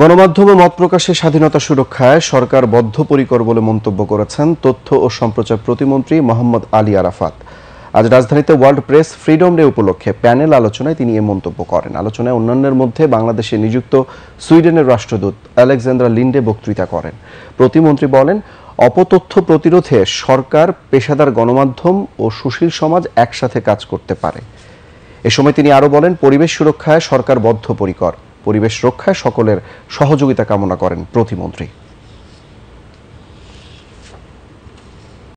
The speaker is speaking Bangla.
গণমাধ্যমে মত প্রকাশের স্বাধীনতা সুরক্ষায় সরকার বদ্ধপরিকর বলে মন্তব্য করেছেন তথ্য ও সম্প্রচার প্রতিমন্ত্রী মোহাম্মদ আলী আরাফাত আজ রাজধানীতে ওয়ার্ল্ড প্রেস ফ্রিডম ডে উপলক্ষে প্যানেল আলোচনায় তিনি এ মন্তব্য করেন আলোচনায় অন্যান্যের মধ্যে বাংলাদেশে নিযুক্ত সুইডেনের রাষ্ট্রদূত আলেকজান্দ্রা লিন্ডে বক্তৃতা করেন প্রতিমন্ত্রী বলেন অপতথ্য প্রতিরোধে সরকার পেশাদার গণমাধ্যম ও সুশীল সমাজ একসাথে কাজ করতে পারে এ সময় তিনি আরও বলেন পরিবেশ সুরক্ষায় সরকার বদ্ধপরিকর পরিবেশ রক্ষায় সকলের সহযোগিতা কামনা করেন প্রতিমন্ত্রী